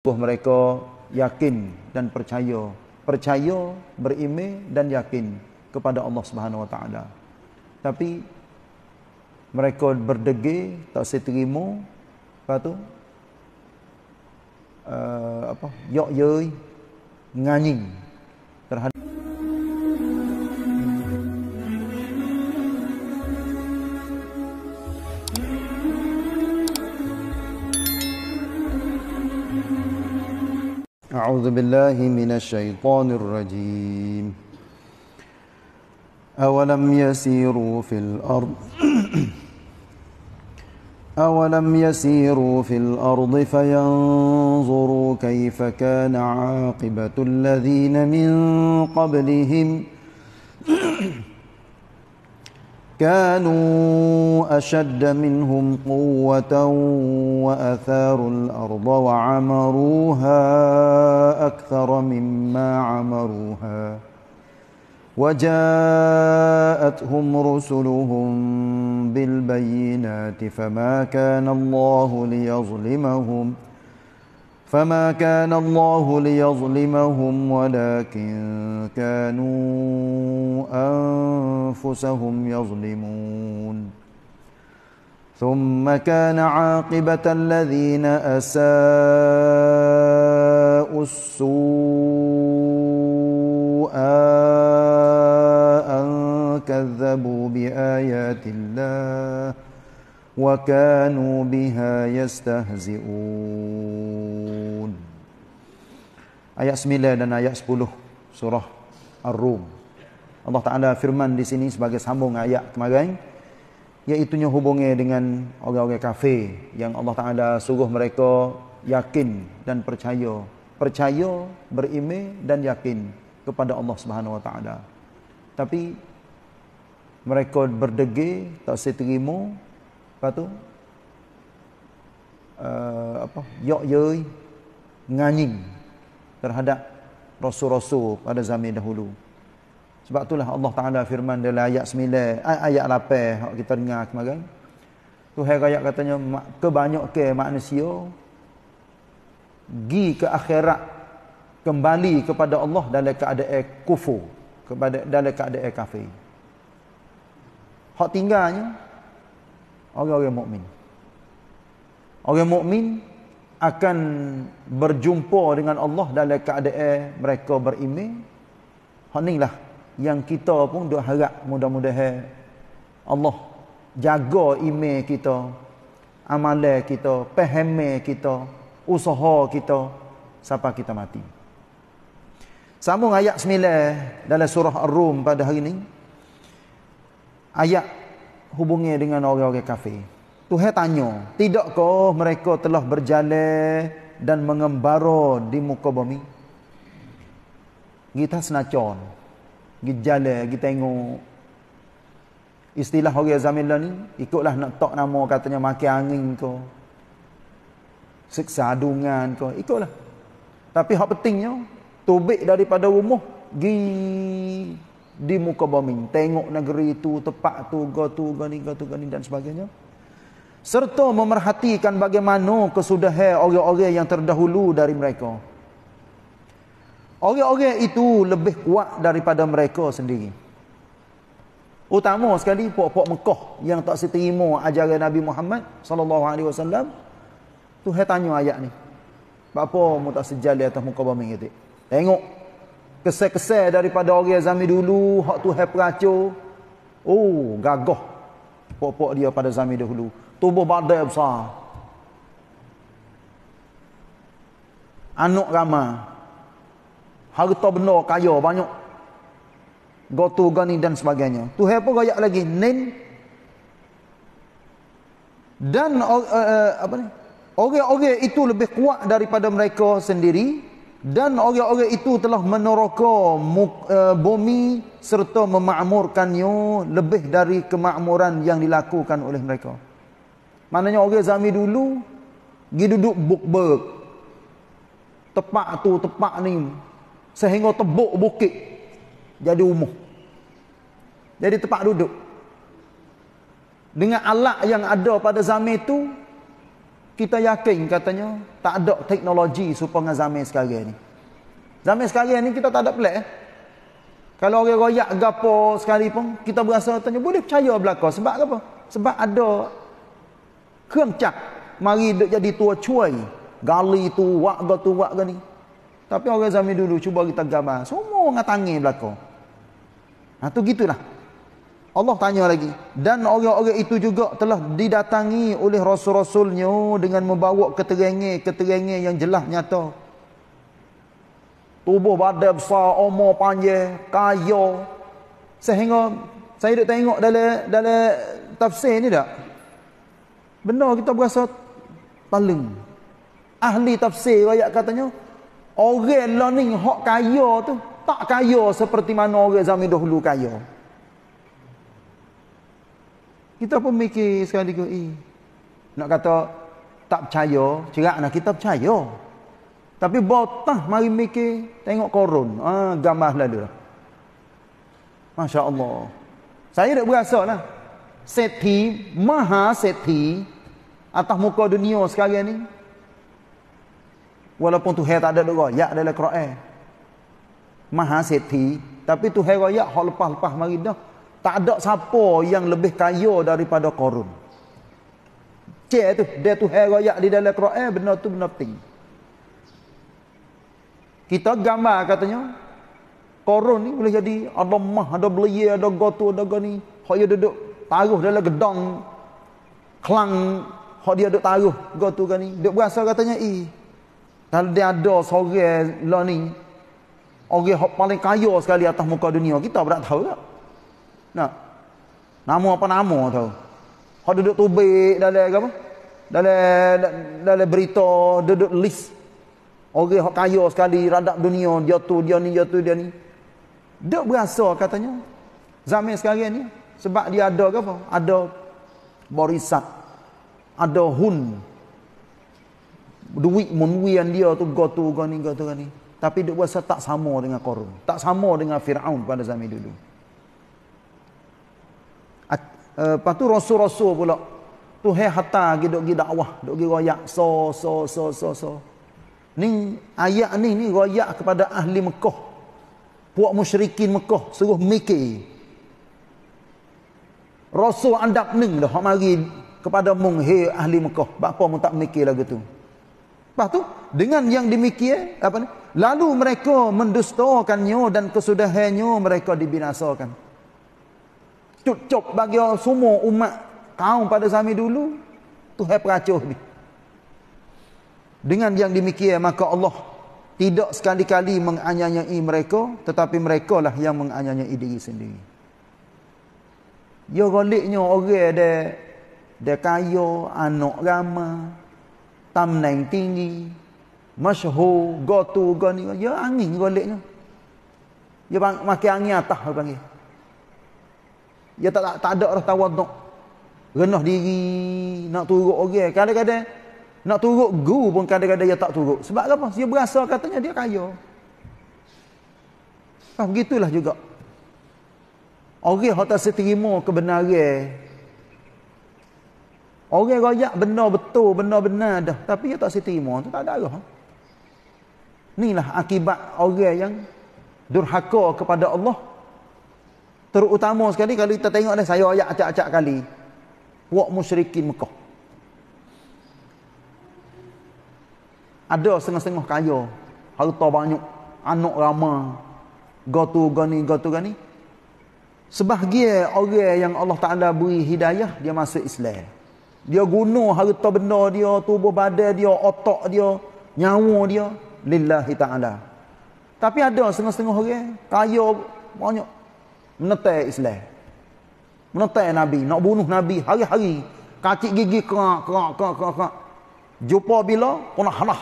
Tubuh mereka yakin dan percaya. Percaya, berime dan yakin kepada Allah Subhanahu Wa Taala. Tapi mereka berdege tak seterimo apa tu? Uh, apa? Yok yoi nganying terhadap أعوذ بالله من الشيطان الرجيم أولم يسيروا في الأرض أولم يسيروا في الأرض فينظروا كيف كان عاقبة الذين من قبلهم كانوا أشد منهم قوة وأثاروا الأرض وعمروها أكثر مما عمروها وجاءتهم رسلهم بالبينات فما كان الله ليظلمهم ۖ فما كان الله ليظلمهم ولكن كانوا انفسهم يظلمون ثم كان عاقبه الذين اساءوا السوء ان كذبوا بايات الله وكانوا بها يستهزئون ayat 9 dan ayat 10 surah ar-rum Allah Taala firman di sini sebagai sambung ayat kemarin iaitu nya hubungnya dengan orang-orang kafir yang Allah Taala suruh mereka yakin dan percaya percaya berime dan yakin kepada Allah Subhanahu Wa Taala tapi mereka berdegil tak setrimo Lepas tu uh, apa? Yok yoi nganying terhadap rasul-rasul pada zaman dahulu. Sebab itulah Allah Taala firman dalam ayat 9 eh, ayat 8 hak kita dengar kemarin. Tuhan ayat katanya kebanyakan manusia gi ke akhirat kembali kepada Allah dalam keadaan kufur kepada dalam keadaan kafir. Hak tinggalnya orang-orang mukmin. Orang mukmin akan berjumpa dengan Allah dalam keadaan mereka beriman. Hak inilah yang kita pun duk harap mudah-mudahan Allah jaga iman kita, amalan kita, pemahaman kita, usaha kita sampai kita mati. Sambung ayat 9 dalam surah Ar-Rum pada hari ini. Ayat hubungi dengan orang-orang kafir. Tuhan tanya, tidakkah mereka telah berjalan dan mengembara di muka bumi? Kita senacon. Kita jalan, kita tengok. Istilah orang Zamil ni, ikutlah nak tak nama katanya makan angin ke. Siksa adungan ko, ikutlah. Tapi hak pentingnya, tubik daripada rumah, pergi di muka bumi tengok negeri itu tepat tu go tu go ni go tu go ni dan sebagainya serta memerhatikan bagaimana kesudahan orang-orang yang terdahulu dari mereka orang-orang itu lebih kuat daripada mereka sendiri utama sekali puak-puak Mekah yang tak setimo ajaran Nabi Muhammad sallallahu alaihi wasallam tu hai tanya ayat ni apa mu tak sejali atas muka bumi gitu tengok kesek-kesek daripada orang zaman dulu hak tu hai peracur oh gagah pok dia pada zaman dahulu tubuh badai besar anak ramah, harta benda kaya banyak gotu gani dan sebagainya tu hai pun gayak lagi nen dan uh, uh, apa ni orang-orang itu lebih kuat daripada mereka sendiri dan orang-orang itu telah meneroka eh, bumi serta memakmurkannya lebih dari kemakmuran yang dilakukan oleh mereka. Maknanya orang Zami dulu pergi duduk bukberg. Tepak tu, tepak ni. Sehingga tebuk bukit. Jadi umuh. Jadi tepak duduk. Dengan alat yang ada pada zaman itu, kita yakin katanya tak ada teknologi supaya zaman sekarang ni. Zaman sekarang ni kita tak ada pelik. Eh? Kalau orang royak gapo sekali pun kita berasa tanya boleh percaya belaka sebab apa? Sebab ada kerang cak mari duk jadi tua cuai gali tu wak ga tu wak ga ni. Tapi orang zaman dulu cuba kita gambar semua orang tangih belaka. Ha tu gitulah. Allah tanya lagi dan orang-orang itu juga telah didatangi oleh rasul-rasulnya dengan membawa keterengi-keterengi yang jelas nyata tubuh badan besar umur panjang kaya sehingga saya duk tengok dalam dalam tafsir ni dak benar kita berasa paling ahli tafsir ayat katanya orang learning hak kaya tu tak kaya seperti mana orang zaman dahulu kaya kita pun mikir sekali ke, eh. Nak kata, tak percaya, cerak nak kita percaya. Tapi botah mari mikir, tengok korun. Ah, gambar lalu. Lah. Masya Allah. Saya tak berasa lah. Seti, maha seti, atas muka dunia sekarang ni. Walaupun tu tak ada dua, ya adalah Quran. Maha seti, tapi tu hera ya, hal lepas-lepas mari dah. Tak ada siapa yang lebih kaya daripada korun. Cik tu, dia tu herayak di dalam Quran, eh, benar tu benar ting. Kita gambar katanya, korun ni boleh jadi, ada mah, ada belia, ada gotu, ada gani. Hak dia duduk taruh dalam gedang, kelang, hak dia duduk taruh gotu gani. Duduk berasa katanya, eh, kalau dia ada sore lah ni, orang yang paling kaya sekali atas muka dunia, kita berat tahu tak? Lah. Nah. Nama apa nama tau. Hak duduk tubik dalam apa? Dalam dalam berita duduk list. Orang okay, hak kaya sekali radak dunia dia tu dia ni dia tu dia ni. Dia berasa katanya zaman sekarang ni sebab dia ada ke apa? Ada borisat. Ada hun. Duit munwian dia tu go tu go ni go tu go ni. Tapi dia berasa tak sama dengan korun. Tak sama dengan Fir'aun pada zaman dulu. Eh, lepas tu rasul-rasul pula. Tu hai hatta pergi duk pergi dakwah, duk pergi royak so so so so so. Ni ayat ni ni royak kepada ahli Mekah. Puak musyrikin Mekah suruh mikir. Rasul andap ning dah hak mari kepada mung hey, ahli Mekah. Bapa mu tak mikir lagu tu. Lepas tu dengan yang demikian apa ni? Lalu mereka mendustakannya dan kesudahannya mereka dibinasakan. Cuk cuk bagi semua umat kaum pada zaman dulu Tuhan peracuh ni. Dengan yang demikian maka Allah tidak sekali-kali menganyanyai mereka tetapi mereka lah yang menganyanyai diri sendiri. Yo ya goliknya orang ada dia kaya, anak ramah, tamnaing tinggi, masyhur, gotu, gani. Ya angin goliknya. Ya bang, makin angin atas. Bangin dia tak tak, tak ada arah tawaduk renah diri nak turut orang okay. kadang-kadang nak turut guru pun kadang-kadang dia tak turut sebab apa dia berasa katanya dia kaya ah begitulah juga orang okay, yang tak seterima kebenaran orang okay, royak benar betul benar benar dah tapi dia tak seterima tu tak ada lah. inilah akibat orang yang durhaka kepada Allah Terutama sekali kalau kita tengok ni saya ayat acak-acak kali. Wak musyrikin Mekah. Ada setengah-setengah kaya. Harta banyak. Anak ramah, Gatu gani, gatu gani. Sebahagia orang yang Allah Ta'ala beri hidayah, dia masuk Islam. Dia guna harta benda dia, tubuh badan dia, otak dia, nyawa dia. Lillahi Ta'ala. Tapi ada setengah-setengah orang, kaya banyak menentang Islam. Menentang Nabi, nak bunuh Nabi hari-hari. Kacik gigi kerak, kerak, kerak, kerak, kerak. Jumpa bila, kau nak halah.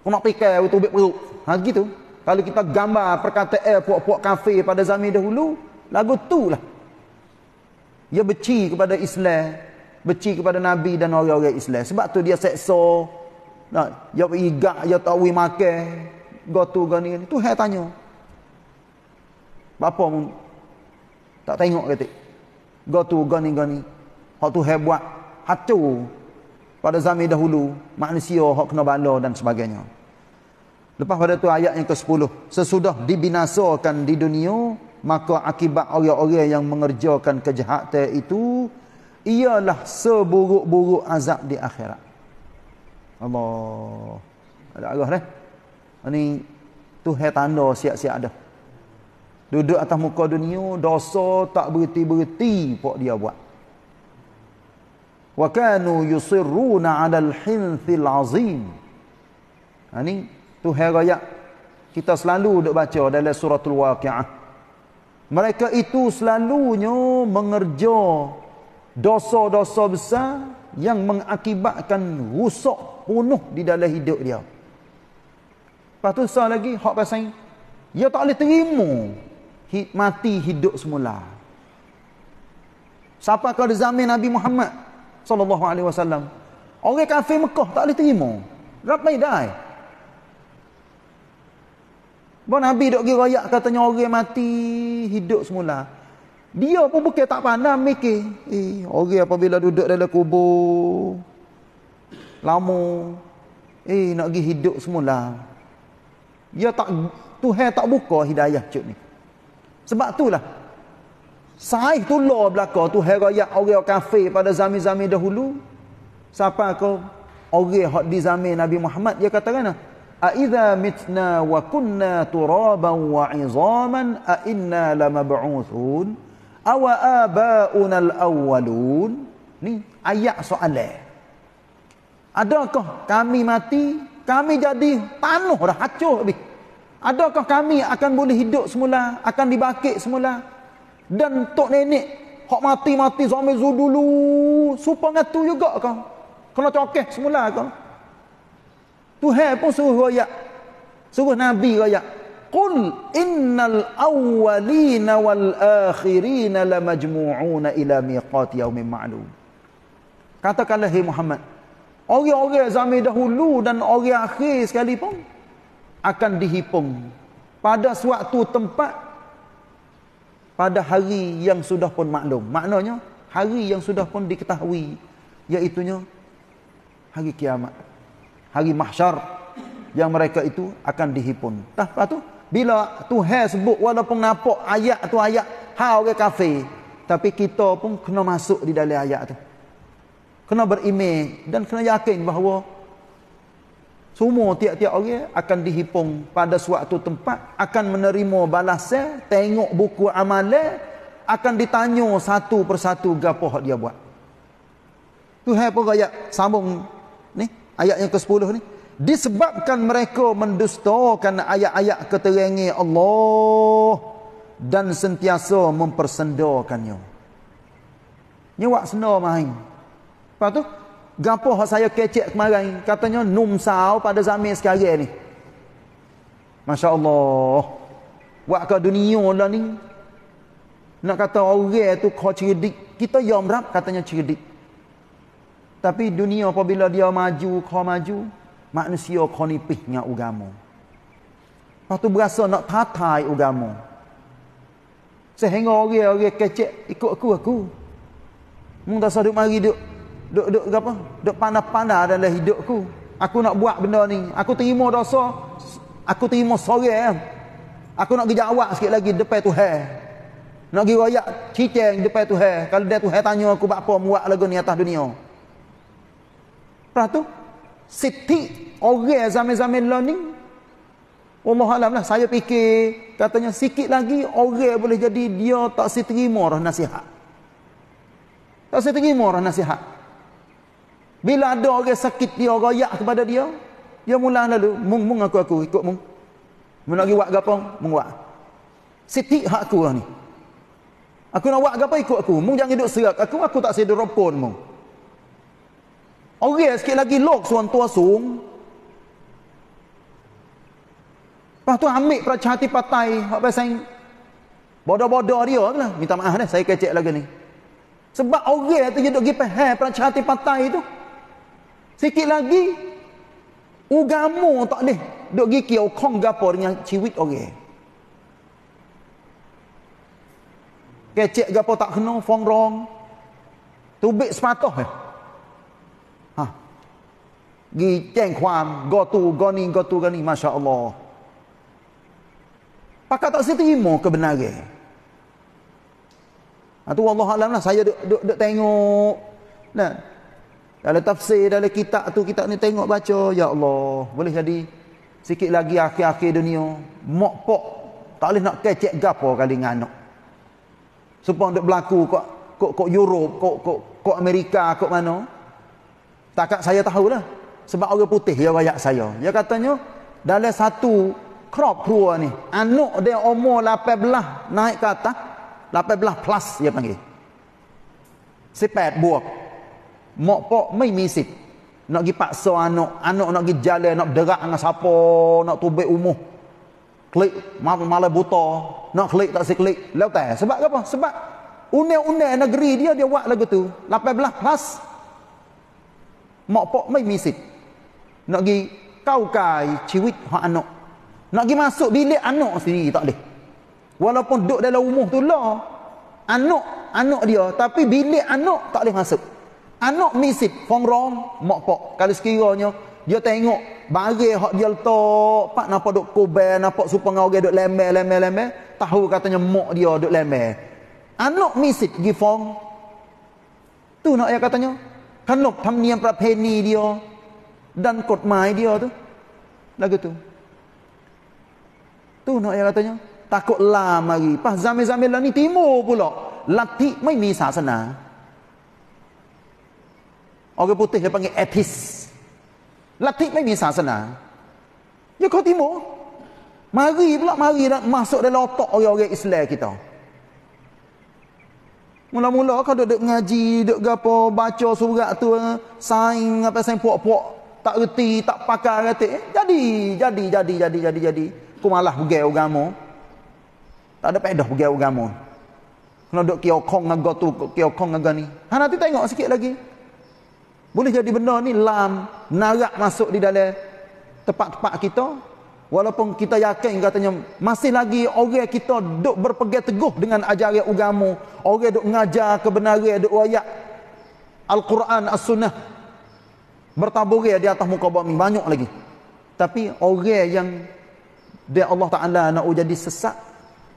Kau nak pikir, kau tubik perut. Ha, gitu. Kalau kita gambar perkataan puak-puak kafe pada zaman dahulu, lagu tu lah. Ia beci kepada Islam, beci kepada Nabi dan orang-orang Islam. Sebab tu dia seksa, Nah, dia igak, dia tak boleh makan. Gotu, gani, Tu saya tanya. Bapa tak tengok kata. Go tu, go ni, go ni. Hak tu hebat. Hacu. Pada zaman dahulu. Manusia hak kena bala dan sebagainya. Lepas pada tu ayat yang ke-10. Sesudah dibinasakan di dunia. Maka akibat orang-orang yang mengerjakan kejahatan itu. Ialah seburuk-buruk azab di akhirat. Allah. Ada Allah dah. Ini tu hai tanda siap-siap dah. Duduk atas muka dunia, dosa tak berhenti-berhenti pok dia buat. Wa kanu yusirruna 'ala al-hinthil 'azim. Ha ni tu hera kita selalu duk baca dalam suratul waqiah. Mereka itu selalunya mengerja dosa-dosa besar yang mengakibatkan rusak penuh di dalam hidup dia. Patut tu sah lagi hak pasal ni. Dia tak boleh terima mati hidup semula. Siapa kalau di zaman Nabi Muhammad sallallahu alaihi wasallam? Orang kafir Mekah tak boleh terima. rapai dai. Bon Nabi dok gigi royak katanya orang mati hidup semula. Dia pun bukan tak pandang mikir. Eh, orang apabila duduk dalam kubur lama eh nak gigi hidup semula. Dia tak Tuhan tak buka hidayah cuk ni. Sebab itulah. Saih tu lo belakang tu heraya orang kafir pada zaman-zaman dahulu. Siapa kau? Orang yang di zaman Nabi Muhammad. Dia kata kan? A'idha mitna wa kunna turaban wa izaman a'inna lamab'uthun awa aba'una al-awwalun. Ni ayat soalan. Adakah kami mati, kami jadi tanah. dah hancur. habis. Adakah kami akan boleh hidup semula? Akan dibakit semula? Dan tok nenek, hak mati-mati zaman zu dulu, supa tu juga kau. Kena cokeh semula kau. Tuhan pun suruh royak. Suruh Nabi royak. Qul innal awalina wal akhirina lamajmu'una ila miqat yaumim ma'lum. Katakanlah hai Muhammad. Orang-orang zaman dahulu dan orang akhir sekali pun akan dihipung pada suatu tempat pada hari yang sudah pun maklum maknanya hari yang sudah pun diketahui iaitu hari kiamat hari mahsyar yang mereka itu akan dihipung tah apa tu bila tuhan sebut walaupun nampak ayat tu ayat ha orang kafe tapi kita pun kena masuk di dalam ayat tu kena berimej dan kena yakin bahawa semua tiap-tiap orang akan dihipung pada suatu tempat. Akan menerima balasnya. Tengok buku amalnya. Akan ditanya satu persatu gapo yang dia buat. Itu apa ayat sambung ni? Ayat yang ke-10 ni. Disebabkan mereka mendustakan ayat-ayat keterangan Allah dan sentiasa mempersendakannya. Nyewak senda main. Lepas tu, Gapo hak saya kecek kemarin? Katanya num sao pada zaman sekarang ni. Masya-Allah. Buat ke dunia dah ni. Nak kata orang tu kau cerdik, kita yom rap katanya cerdik. Tapi dunia apabila dia maju, kau maju, manusia kau nipih dengan agama. Lepas berasa nak tatai agama. Sehingga orang-orang kecek ikut aku aku. Mung dah sadu mari duk duk duk apa? Duk pandah-pandah dalam hidupku. Aku nak buat benda ni. Aku terima dosa. Aku terima sorang. Ya. Eh. Aku nak pergi jawab sikit lagi depan Tuhan. Nak pergi royak cicing depan Tuhan. Kalau dia Tuhan tanya aku buat apa buat lagu ni atas dunia. Pernah tu? Siti orang zaman-zaman lah ni. Allah Alam lah. Saya fikir katanya sikit lagi orang boleh jadi dia tak si orang nasihat. Tak si orang nasihat. Bila ada orang sakit dia, orang rakyat kepada dia, dia mula lalu, mung, mung aku, aku ikut mung. Mung nak buat apa? Mung buat. siti hak aku lah ni. Aku nak buat apa? Ikut aku. Mung jangan hidup serak. Aku, aku tak sedar rompon mung. Orang sikit lagi lok suan tua sung. Lepas tu ambil peraca hati patai. Hak pasang bodoh-bodoh dia ke lah. Minta maaf dah, saya kecek lagi ni. Sebab orang tu hidup gipah, peraca hati patai tu. Sikit lagi ugamo tak leh duk gi kiau kong gapo dengan ciwit orang. Kecek gapo tak kena fong rong. Tubik sepatah eh. Ha. Gi ceng kwam go tu go ni go tu gani masya-Allah. Pakat tak setimo kebenaran. Ha tu Allah lah saya dok duk, tengok. Nah, dalam tafsir, dalam kitab tu kita ni tengok baca, ya Allah, boleh jadi sikit lagi akhir-akhir dunia, mok pok tak boleh nak kecek gapo kali dengan anak. Supaya dia berlaku kok kok kok Europe, kok kok kok Amerika, kok mana? Takak saya tahu lah Sebab orang putih ya rakyat saya. Dia katanya dalam satu crop tua ni, anak dia umur 18 naik ke atas, 18 plus dia panggil. Sepat buah mak pak mai misit nak gi paksa anak anak nak gi jalan nak derak dengan siapa nak tubik umuh klik mal malah buta nak klik tak sik klik lau tai sebab apa sebab undang-undang negeri dia dia buat lagu tu 18 plus mak pak mai misit nak gi kau kai ciwit hak anak nak gi masuk bilik anak sendiri tak boleh walaupun duduk dalam umuh tu lah anak anak dia tapi bilik anak tak boleh masuk Anak misip, from wrong, mak pak. Kalau sekiranya, dia tengok, bagi hak dia letak, pak nampak duk kubel, nampak supaya dengan orang duk lemeh lemeh lembek. Tahu katanya mok dia duk lemeh Anak misip, pergi from. Tu nak ayah katanya. Kanuk tamniam prapeni dia. Dan kot mai dia tu. Lagu tu. Tu nak ayah katanya. Takut lama lagi. Pas zaman-zaman lah ni timur pula. Latih, mai misah sana. Latih, Orang putih dia panggil atheist. Latif ni bisa sana. Ya kau timur. Mari pula mari nak masuk dalam otak orang-orang Islam kita. Mula-mula kau duduk ngaji, duduk gapo baca surat tu, eh, sain apa sain puak-puak, tak reti, tak pakar reti. Eh, jadi, jadi, jadi, jadi, jadi, jadi. Kau malah pergi agama. Tak ada pedah pergi agama. Kena duduk kiokong ngaga tu, kiokong ngaga ni. Ha nanti tengok sikit lagi. Boleh jadi benda ni lam, narak masuk di dalam tempat-tempat kita. Walaupun kita yakin katanya masih lagi orang kita duk berpegang teguh dengan ajaran agama, orang duk mengajar kebenaran, duk wayak Al-Quran As-Sunnah bertaburi di atas muka bumi banyak lagi. Tapi orang yang dia Allah Taala nak jadi sesat,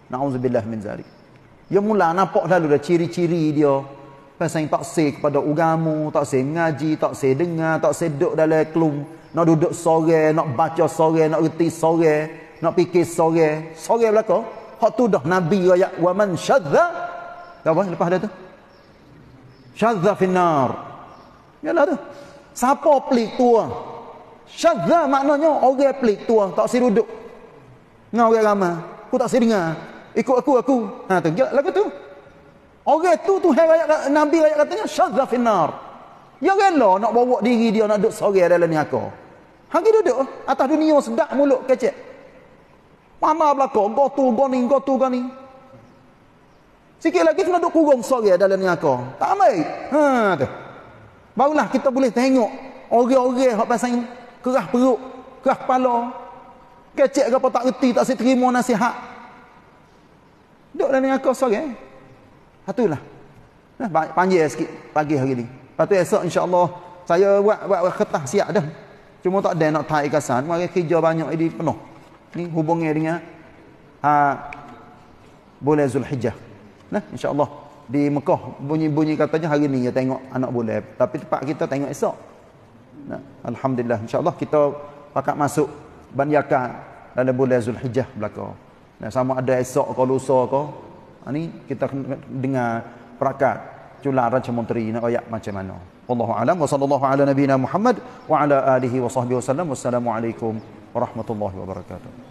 naudzubillah min zalik. Ya mula nampak lalu dah ciri-ciri dia, Pasal yang tak say kepada ugamu, tak say ngaji, tak say dengar, tak say duduk dalam kelum. Nak duduk sore, nak baca sore, nak reti sore, nak fikir sore. Sore belakang. Hak tu dah Nabi ayat wa man syadza. Tak apa lepas ada tu? Syadza finar. Yalah tu. Siapa pelik tua? Syadza maknanya orang pelik tua. Tak si duduk. Dengan orang ramah. Aku tak si dengar. Ikut aku, aku. Ha tu. Lagu tu. Orang okay, tu tu ayat Nabi ayat katanya syadza finnar. Ya rela nak bawa diri dia nak duduk sore dalam neraka. Hang ki duduk atas dunia sedap mulut kecek. Mana belaka go tu go ni go tu go ni. Sikit lagi tu nak duduk kurung sore dalam neraka. Tak mai. Ha tu. Barulah kita boleh tengok orang-orang hak pasang kerah perut, kerah kepala. Kecek ke apa tak reti tak sempat terima nasihat. Duduk dalam neraka sore. Eh? Patutlah. Nah, panggil lah sikit pagi hari ni. Patu esok insya-Allah saya buat buat, buat kertas siap dah. Cuma tak ada nak tai kasan, mari kerja banyak ini penuh. Ni hubungnya dengan ha boleh Zulhijjah. Nah, insya-Allah di Mekah bunyi-bunyi katanya hari ni ya tengok anak boleh, tapi tempat kita tengok esok. Nah, alhamdulillah insya-Allah kita pakat masuk Ban Yakan dalam bulan Zulhijjah belaka. Nah, sama ada esok kalau lusa ke, ini ha, kita dengar perakat culak Raja Menteri nak ayat macam mana. Wallahu alam wa sallallahu ala nabina Muhammad wa ala alihi wa sahbihi wa Wassalamualaikum warahmatullahi wabarakatuh.